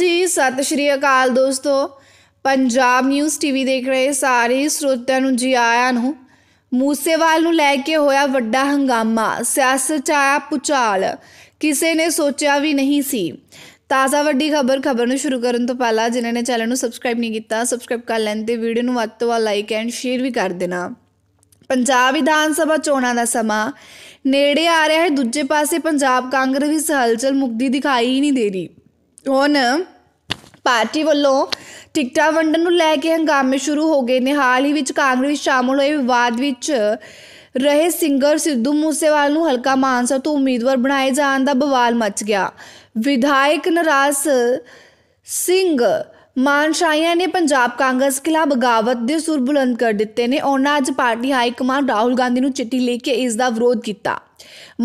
ਜੀ ਸਤਿ ਸ਼੍ਰੀ ਅਕਾਲ ਦੋਸਤੋ ਪੰਜਾਬ ਨਿਊਜ਼ ਟੀਵੀ ਦੇਖ ਰਹੇ ਸਾਰੇ ਸਰੋਤਿਆਂ ਨੂੰ ਜੀ ਆਇਆਂ ਨੂੰ ਮੂਸੇਵਾਲ ਨੂੰ ਲੈ ਕੇ ਹੋਇਆ ਵੱਡਾ ਹੰਗਾਮਾ ਸਿਆਸਤ ਚ ਆਇਆ ਪੁਚਾਲ ਕਿਸੇ ਨੇ ਸੋਚਿਆ ਵੀ ਨਹੀਂ ਸੀ ਤਾਜ਼ਾ ਵੱਡੀ ਖਬਰ ਖਬਰ ਨੂੰ ਸ਼ੁਰੂ ਕਰਨ ਤੋਂ ਪਹਿਲਾਂ ਜਿਨ੍ਹਾਂ ਨੇ ਚੈਨਲ ਨੂੰ ਸਬਸਕ੍ਰਾਈਬ ਨਹੀਂ ਕੀਤਾ ਸਬਸਕ੍ਰਾਈਬ ਕਰ ਲੈਣ ਤੇ ਵੀਡੀਓ ਨੂੰ ਵੱਧ ਤੋਂ ਵੱਧ ਲਾਈਕ ਐਂਡ ਸ਼ੇਅਰ ਵੀ ਕਰ ਦੇਣਾ ਪੰਜਾਬ ਵਿਧਾਨ ਸਭਾ ਚੋਣਾਂ ਦਾ ਸਮਾਂ ਨੇੜੇ ਆ ਰਿਹਾ ਹੈ ਦੂਜੇ ਪਾਸੇ ਪੰਜਾਬ ਕਾਂਗਰਸ ਵਿੱਚ ਹਲਚਲ ਮੁਕਦੀ ਦਿਖਾਈ ਹੀ ਨਹੀਂ ਦੇ ਰਹੀ ਹੁਣ ਪਾਰਟੀ ਵੱਲੋਂ ਟਿਕਟਾਂ ਵੰਡਣ ਨੂੰ ਲੈ ਕੇ ਹੰਗਾਮੇ ਸ਼ੁਰੂ ਹੋ ਗਏ ਨੇ ਹਾਲ ਹੀ ਵਿੱਚ ਕਾਂਗਰਸ ਵਿੱਚ ਸ਼ਾਮਲ ਹੋਏ ਵਿਵਾਦ ਵਿੱਚ ਰਹੇ ਸਿੰਗਰ ਸਿੱਧੂ ਮੂਸੇਵਾਲ ਨੂੰ ਹਲਕਾ ਮਾਨਸਾ ਤੋਂ ਉਮੀਦਵਾਰ ਬਣਾਏ ਜਾਣ ਦਾ ਬਵਾਲ ਮਚ ਗਿਆ ਵਿਧਾਇਕ ਨਰਾਸ ਸਿੰਘ ਮਾਨਸ਼ਾਈਆਂ ਨੇ ਪੰਜਾਬ ਕਾਂਗਰਸ ਖਿਲਾਫ ਬਗਾਵਤ ਦੇ ਸੁਰ ਬੁਲੰਦ ਕਰ ਦਿੱਤੇ ਨੇ ਉਹਨਾਂ ਅੱਜ party high command Rahul Gandhi ਨੂੰ ਚਿੱਠੀ ਲਿਖ ਕੇ ਇਸ ਦਾ ਵਿਰੋਧ ਕੀਤਾ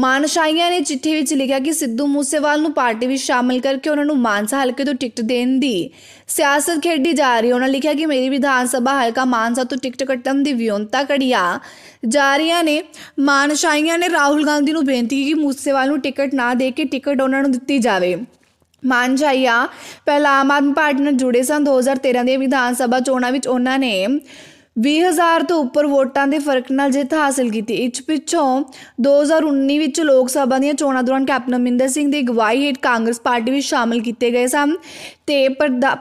ਮਾਨਸ਼ਾਈਆਂ ਨੇ ਚਿੱਠੀ ਵਿੱਚ ਲਿਖਿਆ ਕਿ ਸਿੱਧੂ ਮੂਸੇਵਾਲ ਨੂੰ ਪਾਰਟੀ ਵਿੱਚ ਸ਼ਾਮਲ ਕਰਕੇ ਉਹਨਾਂ ਨੂੰ ਮਾਨਸਾ ਹਲਕੇ ਤੋਂ ਟਿਕਟ ਦੇਣ ਦੀ ਸਿਆਸਤ ਖੇਡੀ ਜਾ ਰਹੀ ਉਹਨਾਂ ਲਿਖਿਆ ਕਿ ਮੇਰੀ ਵਿਧਾਨ ਸਭਾ ਹਲਕਾ ਮਾਨਸਾ ਤੋਂ ਟਿਕਟ ਕੱਟਣ ਦੀ ਵਿਉਂਤਾ ਕੜੀਆ ਜਾ ਰਹੀਆਂ ਨੇ ਮਾਨਸ਼ਾਈਆਂ ਨੇ ਰਾਹੁਲ ਗਾਂਧੀ ਨੂੰ ਬੇਨਤੀ ਕੀਤੀ ਕਿ ਮੂਸੇਵਾਲ ਨੂੰ ਟਿਕਟ ਨਾ ਦੇ ਕੇ ਟਿਕਟ ਉਹਨਾਂ ਨੂੰ ਦਿੱਤੀ ਜਾਵੇ ਮਾਨਝਾਈਆ ਪਹਿਲਾਂ ਆਮ ਆਦਮੀ ਪਾਰਟੀ ਨਾਲ ਜੁੜੇ ਸਨ 2013 ਦੇ ਵਿਧਾਨ ਸਭਾ ਚੋਣਾਂ ਵਿੱਚ ਉਹਨਾਂ ਨੇ 20000 ਤੋਂ ਉੱਪਰ ਵੋਟਾਂ ਦੇ ਫਰਕ ਨਾਲ ਜਿੱਤ ਹਾਸਲ ਕੀਤੀ ਇਸ ਪਿੱਛੋਂ 2019 ਵਿੱਚ ਲੋਕ ਸਭਾ ਦੀਆਂ ਚੋਣਾਂ ਦੌਰਾਨ ਕੈਪਟਨ ਮਿੰਦਰ ਸਿੰਘ ਦੀ ਗਵਾਹੀ ਹੇਠ ਕਾਂਗਰਸ ਪਾਰਟੀ ਵਿੱਚ ਸ਼ਾਮਲ ਕੀਤੇ ਗਏ ਸਨ ਤੇ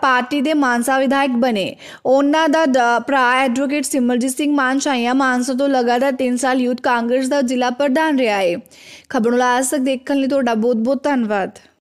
ਪਾਰਟੀ ਦੇ ਮਾਨਸਾ ਵਿਧਾਇਕ ਬਣੇ ਉਹਨਾਂ ਦਾ ਭਰਾ ਐਡਵੋਕੇਟ ਸਿਮਰਜੀਤ ਸਿੰਘ ਮਾਨਸ਼ਾਇਆ ਮਾਨਸਾ ਤੋਂ ਲਗਾਤਾਰ 3 ਸਾਲ ਯੂਥ ਕਾਂਗਰਸ ਦਾ ਜ਼ਿਲ੍ਹਾ ਪ੍ਰਧਾਨ ਰਿਹਾ ਹੈ ਖਬਰ ਨੂੰ ਲਾਸਕ ਦੇਖਣ ਲਈ ਤੁਹਾਡਾ ਬਹੁਤ ਬਹੁਤ ਧੰਨਵਾਦ